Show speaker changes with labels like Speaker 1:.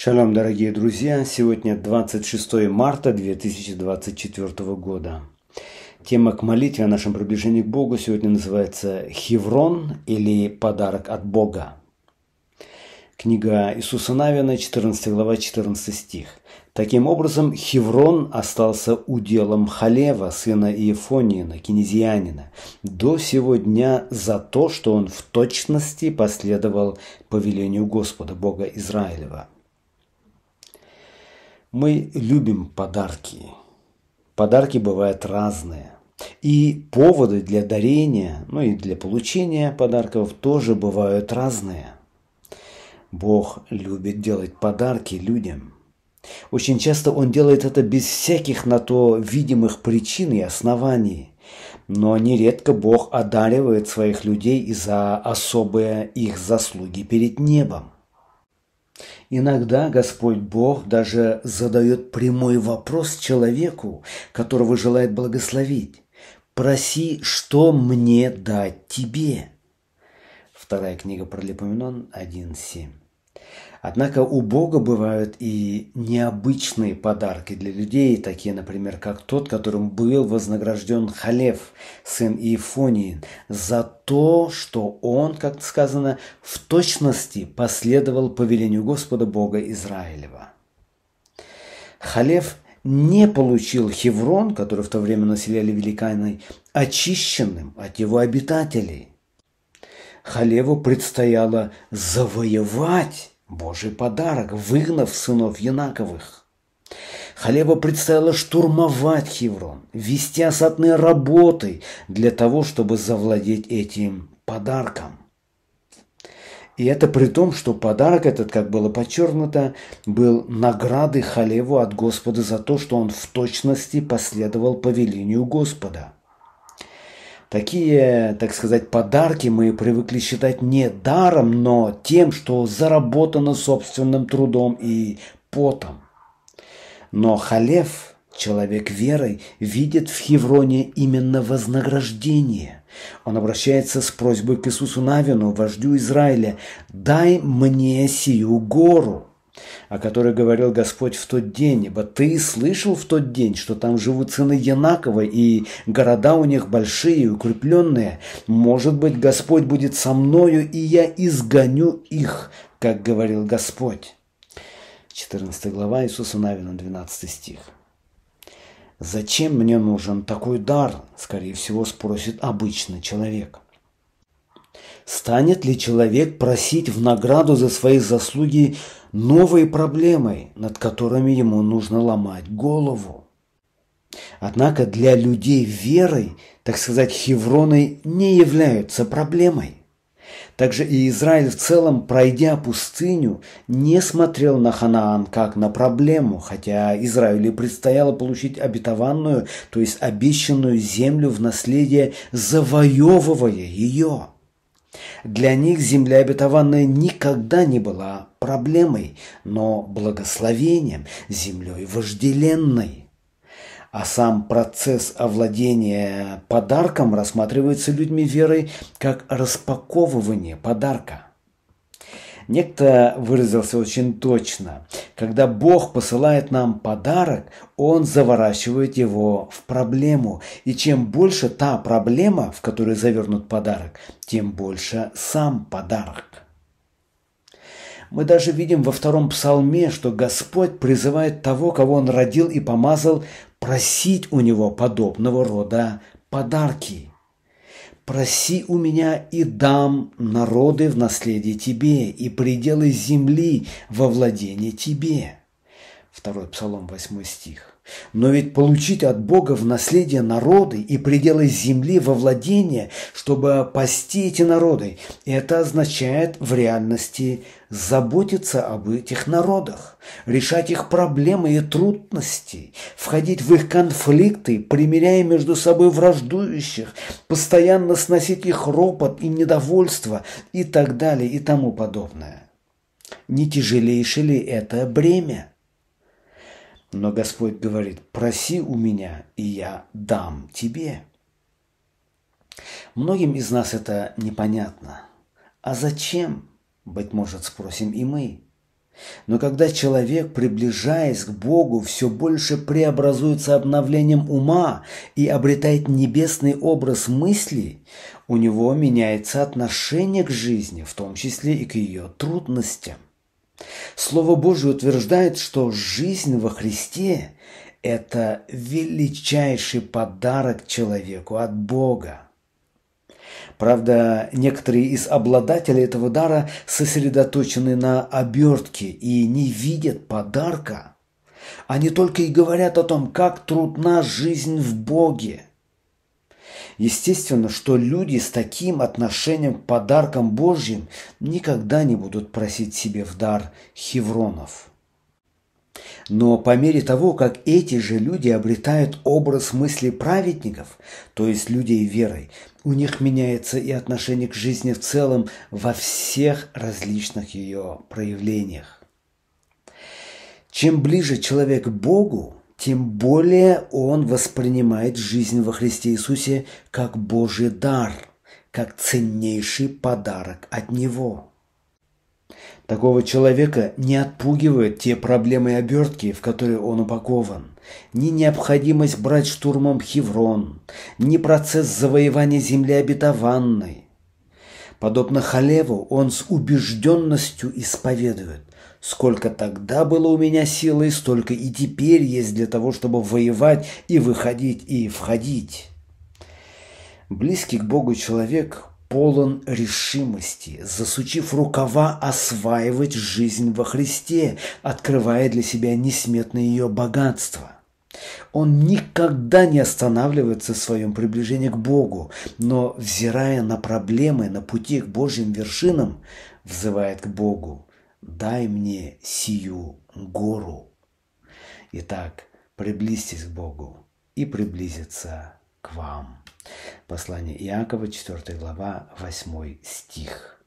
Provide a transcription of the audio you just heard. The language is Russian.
Speaker 1: Шалом, дорогие друзья! Сегодня 26 марта 2024 года. Тема к молитве о нашем приближении к Богу сегодня называется «Хеврон» или «Подарок от Бога». Книга Иисуса Навина, 14 глава, 14 стих. Таким образом, Хеврон остался уделом Халева, сына Иефонина, кинезианина, до сего дня за то, что он в точности последовал повелению Господа, Бога Израилева – мы любим подарки. Подарки бывают разные. И поводы для дарения, ну и для получения подарков тоже бывают разные. Бог любит делать подарки людям. Очень часто Он делает это без всяких на то видимых причин и оснований. Но нередко Бог одаривает своих людей из-за особые их заслуги перед небом. Иногда Господь Бог даже задает прямой вопрос человеку, которого желает благословить. «Проси, что мне дать тебе?» Вторая книга Пролипоменон 1.7. Однако у Бога бывают и необычные подарки для людей, такие, например, как тот, которым был вознагражден Халев, сын Иефонии, за то, что он, как сказано, в точности последовал повелению Господа Бога Израилева. Халев не получил Хеврон, который в то время населяли великаны, очищенным от его обитателей – Халеву предстояло завоевать Божий подарок, выгнав сынов Янаковых. Халеву предстояло штурмовать Хеврон, вести осадные работы для того, чтобы завладеть этим подарком. И это при том, что подарок этот, как было подчеркнуто, был наградой Халеву от Господа за то, что он в точности последовал повелению Господа – Такие, так сказать, подарки мы привыкли считать не даром, но тем, что заработано собственным трудом и потом. Но Халев, человек верой, видит в Хевроне именно вознаграждение. Он обращается с просьбой к Иисусу Навину, вождю Израиля, «Дай мне сию гору» о которой говорил Господь в тот день, ибо ты слышал в тот день, что там живут сыны Янаковы, и города у них большие, и укрепленные. Может быть, Господь будет со мною, и я изгоню их, как говорил Господь. 14 глава Иисуса Навина, 12 стих. «Зачем мне нужен такой дар?» – скорее всего спросит обычный человек – Станет ли человек просить в награду за свои заслуги новые проблемы, над которыми ему нужно ломать голову? Однако для людей веры, так сказать, хевроны не являются проблемой. Также и Израиль в целом, пройдя пустыню, не смотрел на Ханаан как на проблему, хотя Израилю предстояло получить обетованную, то есть обещанную землю в наследие, завоевывая ее. Для них земля обетованная никогда не была проблемой, но благословением, землей вожделенной – а сам процесс овладения подарком рассматривается людьми верой как распаковывание подарка. Некто выразился очень точно. Когда Бог посылает нам подарок, Он заворачивает его в проблему. И чем больше та проблема, в которую завернут подарок, тем больше сам подарок. Мы даже видим во втором псалме, что Господь призывает того, кого Он родил и помазал, просить у Него подобного рода подарки – Проси у меня и дам народы в наследие тебе, и пределы земли во владение тебе. Второй Псалом, восьмой стих. Но ведь получить от Бога в наследие народы и пределы земли во владение, чтобы пасти эти народы, это означает в реальности заботиться об этих народах, решать их проблемы и трудности, входить в их конфликты, примиряя между собой враждующих, постоянно сносить их ропот и недовольство и так далее и тому подобное. Не тяжелейшее ли это бремя? Но Господь говорит, проси у меня, и я дам тебе. Многим из нас это непонятно. А зачем? Быть может, спросим и мы. Но когда человек, приближаясь к Богу, все больше преобразуется обновлением ума и обретает небесный образ мысли, у него меняется отношение к жизни, в том числе и к ее трудностям. Слово Божье утверждает, что жизнь во Христе – это величайший подарок человеку от Бога. Правда, некоторые из обладателей этого дара сосредоточены на обертке и не видят подарка. Они только и говорят о том, как трудна жизнь в Боге – Естественно, что люди с таким отношением к подаркам Божьим никогда не будут просить себе в дар хевронов. Но по мере того, как эти же люди обретают образ мысли праведников, то есть людей верой, у них меняется и отношение к жизни в целом во всех различных ее проявлениях. Чем ближе человек к Богу, тем более он воспринимает жизнь во Христе Иисусе как Божий дар, как ценнейший подарок от Него. Такого человека не отпугивают те проблемы и обертки, в которые он упакован, ни необходимость брать штурмом Хеврон, ни процесс завоевания земли обетованной. Подобно Халеву, он с убежденностью исповедует. Сколько тогда было у меня силы, столько и теперь есть для того, чтобы воевать и выходить, и входить. Близкий к Богу человек полон решимости, засучив рукава осваивать жизнь во Христе, открывая для себя несметное ее богатство. Он никогда не останавливается в своем приближении к Богу, но, взирая на проблемы на пути к Божьим вершинам, взывает к Богу – дай мне сию гору. Итак, приблизьтесь к Богу и приблизиться к вам. Послание Иакова, 4 глава, 8 стих.